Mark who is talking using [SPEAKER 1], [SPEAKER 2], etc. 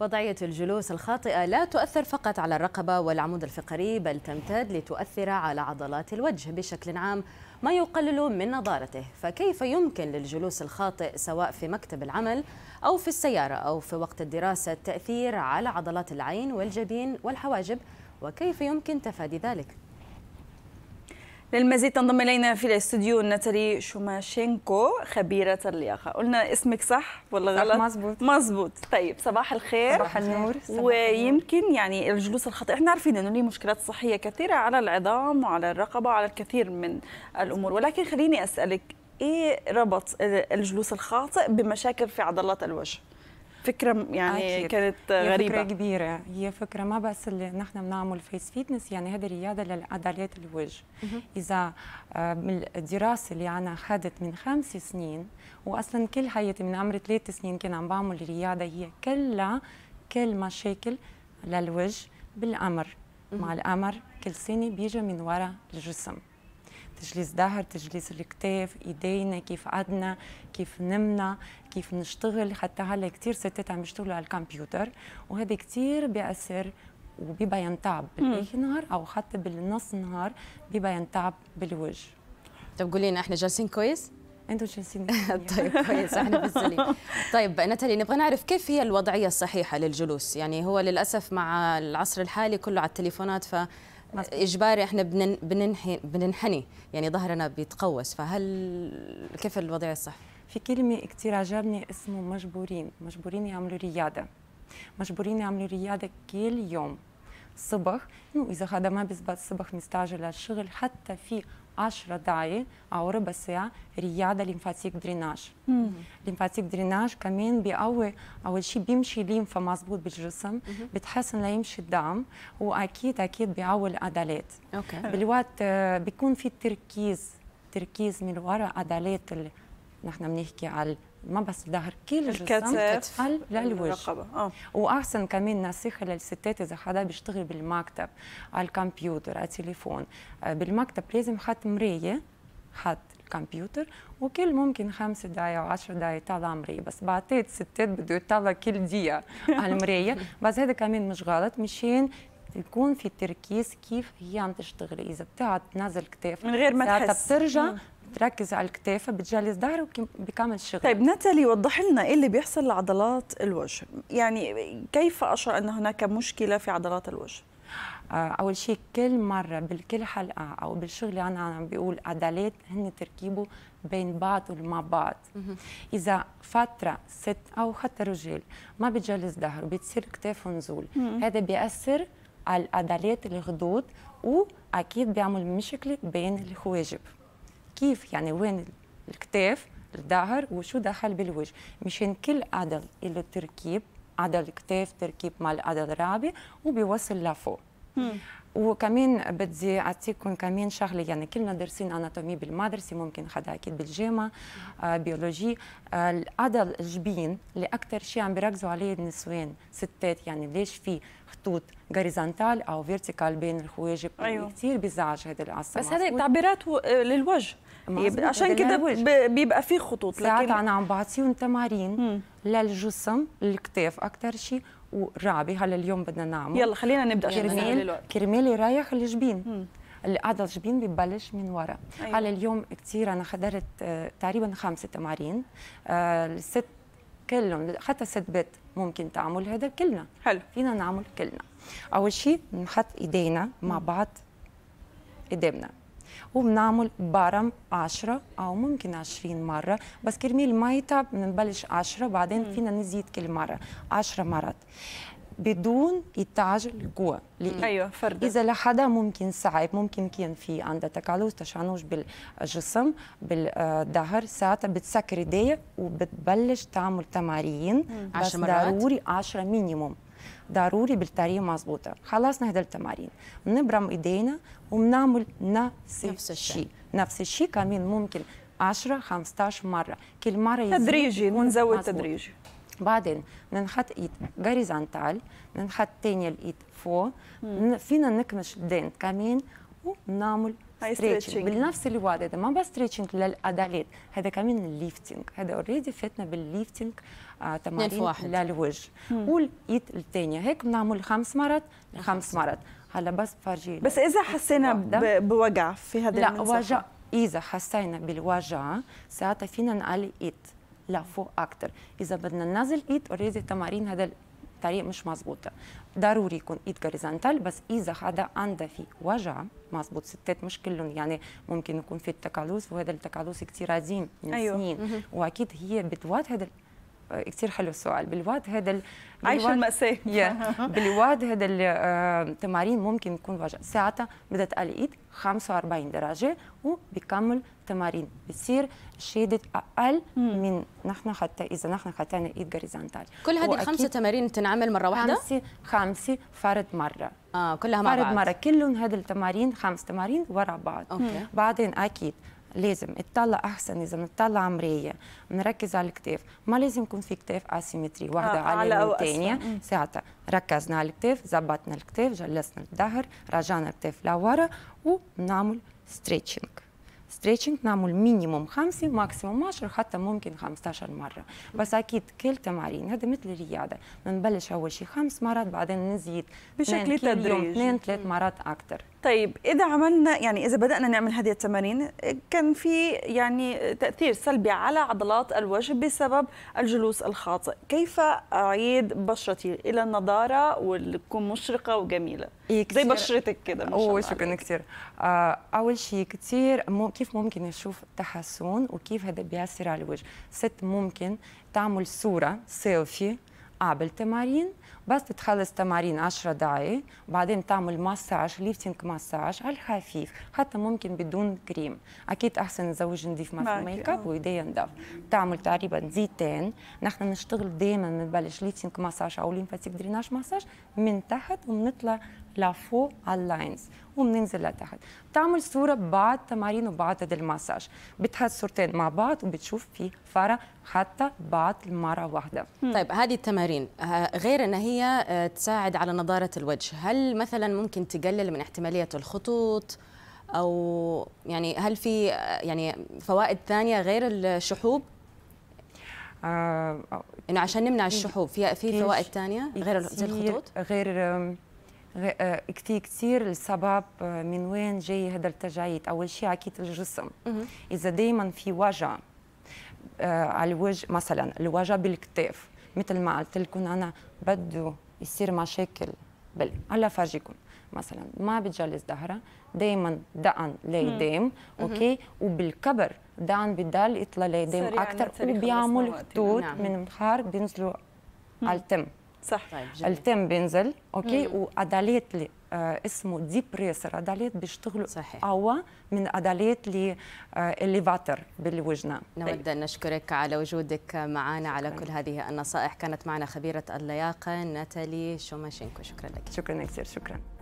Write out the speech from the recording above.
[SPEAKER 1] وضعية الجلوس الخاطئة لا تؤثر فقط على الرقبة والعمود الفقري بل تمتد لتؤثر على عضلات الوجه بشكل عام ما يقلل من نضارته فكيف يمكن للجلوس الخاطئ سواء في مكتب العمل أو في السيارة أو في وقت الدراسة التأثير على عضلات العين والجبين والحواجب وكيف يمكن تفادي ذلك؟ للمزيد تنضم الينا في الاستوديو ناتالي شوماشينكو
[SPEAKER 2] خبيره اللياقه قلنا اسمك صح ولا غلط مزبوط مزبوط طيب صباح الخير صباح النور ويمكن يعني الجلوس الخاطئ احنا عارفين انه ليه مشكلات صحيه كثيره على العظام وعلى الرقبه وعلى الكثير من الامور ولكن خليني اسالك ايه ربط الجلوس الخاطئ بمشاكل في عضلات الوجه فكره يعني أكيد. كانت غريبه هي فكره كبيره
[SPEAKER 3] هي فكره ما بس اللي نحن بنعمل فيس فيتنس يعني هذه رياضه للعضلات الوجه اذا آه، الدراسه اللي انا اخذت من خمس سنين واصلا كل حياتي من عمر ثلاث سنين كان عم بعمل رياضه هي كلها كل مشاكل للوجه بالامر مع الامر كل سنه بيجي من وراء الجسم تجليس ظهر تجليس الكتاف ايدينا كيف قعدنا كيف نمنا كيف نشتغل حتى هلا كثير ستات عم يشتغلوا على الكمبيوتر وهذا كثير بياثر وبيبقى ينتعب بالاخر نهار او حتى
[SPEAKER 1] بالنص نهار بيبقى ينتعب بالوجه طب قولي لنا احنا جالسين كويس؟ انتم جالسين طيب كويس احنا بالسليم طيب نتالي نبغى نعرف كيف هي الوضعيه الصحيحه للجلوس يعني هو للاسف مع العصر الحالي كله على التليفونات ف اجباري احنا بننحي بننحني يعني ظهرنا بيتقوس فهل كيف الوضع الصح في كلمة كثير عجبني اسمه مجبورين، مجبورين يعملوا ريادة
[SPEAKER 3] مجبورين يعملوا ريادة كل يوم صبح انه اذا هذا ما بيزبط الصبح مستعجل للشغل حتى في 10 دقائق او ربع ساعه رياضه ليمفاتيك دريناج ليمفاتيك دريناج كمان بيقوي اول شيء بيمشي ليمفا مزبوط بالجسم بتحسن ليمشي الدم واكيد اكيد بيقوي العضلات اوكي بالوقت بيكون في تركيز تركيز من وراء عضلات نحن بنحكي على ما بس ظهر كل الجسم تتقل للوجه آه. واحسن كمان نصيحه للستات اذا حدا بيشتغل بالمكتب على الكمبيوتر على التليفون آه، بالمكتب لازم حط مرايه حط الكمبيوتر وكل ممكن خمس دقائق 10 دقائق يطلع مراية بس بعتقد ستات بده يطلع كل دقيقة على المراية بس هذا كمان مش غلط مشان يكون في تركيز كيف هي عم
[SPEAKER 2] تشتغل اذا
[SPEAKER 3] بتقعد تنزل كتاف من غير ما تحس بترجع آه.
[SPEAKER 2] بتركز على الكتاف بتجلس ظهره بكامل الشغل طيب ناتالي وضح لنا ايه اللي بيحصل لعضلات الوجه يعني كيف اشعر ان هناك مشكله في عضلات الوجه آه، اول شيء كل مره
[SPEAKER 3] بكل حلقه او بالشغل انا عم بقول عضلات هن تركيبه بين بعض ومع بعض اذا فتره ست او حتى رجال ما بتجلس ظهره بتصير كتافه نزول هذا بياثر على العضلات الخدود واكيد بيعمل مشكله بين الحواجب كيف يعني وين الكتاف الظهر وشو دخل بالوجه مشان كل عضل له تركيب عضل كتاف تركيب مع العضل الرابع وبيوصل لفوق وكمان بدي اعطيكم كمان شغله يعني كلنا دارسين اناتومي بالمدرسه ممكن حدا اكيد بالجامعه آه بيولوجي آه عضل الجبين اللي اكثر شيء عم بيركزوا عليه النسوان ستات يعني ليش في خطوط هوريزونتال او فيرتيكال بين الحواجب أيوه. كثير
[SPEAKER 2] بيزعج هذا العصب بس هذه تعبيرات آه، للوجه عشان كده بيبقى في خطوط ساعات لكن...
[SPEAKER 3] انا عم بعطيهم تمارين للجسم الكتاف اكثر شيء وراعي هلا اليوم بدنا نعمل يلا خلينا نبدا كرميل كرمال يريح الجبين القعدة الجبين ببلش من ورا أيوة. على اليوم كثير انا حضرت آه، تقريبا خمسة تمارين آه، الست كلهم حتى ست بيت ممكن تعمل هذا كلنا حلو فينا نعمل كلنا اول شيء بنحط ايدينا مع بعض قدامنا وبنعمل برم 10 او ممكن 20 مره بس كرميل ما يتعب بنبلش 10 بعدين فينا نزيد كل مره 10 مرات بدون التعجل جوا ايوه فرد اذا لحدا ممكن صعب ممكن كان في عندها تكالوس تشانوش بالجسم بالظهر ساعتها بتسكر ايديها وبتبلش تعمل تمارين بس مرات. ضروري 10 مينيموم ضروري بالطريقه مظبوطه خلصنا هذا التمارين بنبرم ايدينا وبنعمل نفس الشيء نفس الشيء كمان ممكن 10 15 مره كل مره تدريجي ونزود تدريجي بعدين ننحط ايد غريزونتال ننحط تاني الايد فوق فينا نكمش الدين كمان ونعمل ستريتشنج بالنفس اللي هذا ما بس ستريتشنج للعضلات هذا كمان الليفتنج هذا اوريدي فاتنا بالليفتنج آه تمارين للوجه والايد الثانيه هيك بنعمل خمس مرات خمس مرات هلا بس بفرجي بس اذا حسينا بوجع في هذا لا وجع اذا حسينا بالوجع ساعتها فينا نقلي ايد لفوق اكثر اذا بدنا ننزل ايد اوريدي تمارين هذا الطريق مش مظبوطه ضروري يكون ايد هوريزونتال بس اذا حدا عنده في وجع مظبوط ستات مش كلهم يعني ممكن يكون في التكالوس وهذا التكالوس كثير عظيم من أيوه. سنين واكيد هي بتوات هذا كثير حلو السؤال بالواد هذا
[SPEAKER 2] عايش المأساة
[SPEAKER 3] بالواد هذا التمارين آه، ممكن تكون وجع ساعتها بدها تقلي ايد 45 درجة وبكمل تمارين بتصير شدة أقل من نحن حتى إذا نحن حطينا إيد جوريزونتال كل هذه الخمسة تمارين تنعمل مرة واحدة؟ خمسة خمسة فرد مرة اه كلها مع بعض فرد مرة كلهم هذه التمارين خمس تمارين ورا بعض أوكي. بعدين أكيد لازم تطلع احسن لازم نتطلع مرايه نركز على الكتاف ما لازم يكون في كتاف اسيمتري واحده آه على الثانيه ساعتها ركزنا على الكتاف زبطنا الكتاف جلسنا الظهر رجعنا الكتاف لورا ونعمل ستريتشنج ستريتشنج نعمل مينيموم خمسة ماكسيموم 10 حتى ممكن 15 مرة بس أكيد كل تمارين هذا مثل الرياضة نبلش أول شيء خمس
[SPEAKER 2] مرات بعدين نزيد بشكل تدريجي اثنين ثلاث مرات أكثر طيب اذا عملنا يعني اذا بدانا نعمل هذه التمارين كان في يعني تاثير سلبي على عضلات الوجه بسبب الجلوس الخاطئ كيف اعيد بشرتي الى النضاره وتكون مشرقه وجميله
[SPEAKER 3] زي بشرتك كده مش شاء شكرا كثير آه، اول شيء كثير كيف ممكن نشوف تحسن وكيف
[SPEAKER 2] هذا بياثر
[SPEAKER 3] على الوجه ست ممكن تعمل صوره سيلفي قبل تمارين بس تخلص تمارين 10 دقائق بعدين تعمل مساج ليفتنج مساج على الخفيف حتى ممكن بدون كريم اكيد احسن نزوج نضيف ما ميك اب وايديا نضاف تعمل تقريبا زيتين نحن نشتغل دائما بنبلش ليفتنج مساج او ليمفاتيك دريناج مساج من تحت وبنطلع لفوق على اللاينز وبننزل لتحت بتعمل صوره ببعض تمارين وبعض المساج بتحط صورتين مع بعض وبتشوف في فرق حتى بعد المره واحده
[SPEAKER 1] طيب هذه التمارين آه، غير ان هي آه، تساعد على نضاره الوجه هل مثلا ممكن تقلل من احتماليه الخطوط او يعني هل في آه، يعني فوائد ثانيه غير الشحوب آه انه عشان نمنع الشحوب في في فوائد ثانيه غير الخطوط
[SPEAKER 3] غير كثير كثير السبب من وين جاي هذا التجاعيد اول شيء عكيت الجسم اذا دائما في وجع على الوجه مثلا الوجع بالكتاف مثل ما قلت لكم انا بده يصير مشاكل بل هلا فرجيكم مثلا ما بتجلس ظهرها دائما دقن ليدام اوكي وبالكبر دقن بضل يطلع ليدام اكثر وبيعمل توت من بخار بينزلوا على التم
[SPEAKER 2] صح طيب جميل.
[SPEAKER 3] التم بينزل اوكي مم. وعضلات اللي آه اسمه ديبريسر عضلات بيشتغلوا
[SPEAKER 1] صحيح اقوى من عضلات اللي الليفاتر آه، بالوجنه نود طيب. ان نشكرك على وجودك معنا على كل هذه النصائح كانت معنا خبيره اللياقه ناتالي شوماشينكو شكرا لك شكرا كثير
[SPEAKER 3] شكرا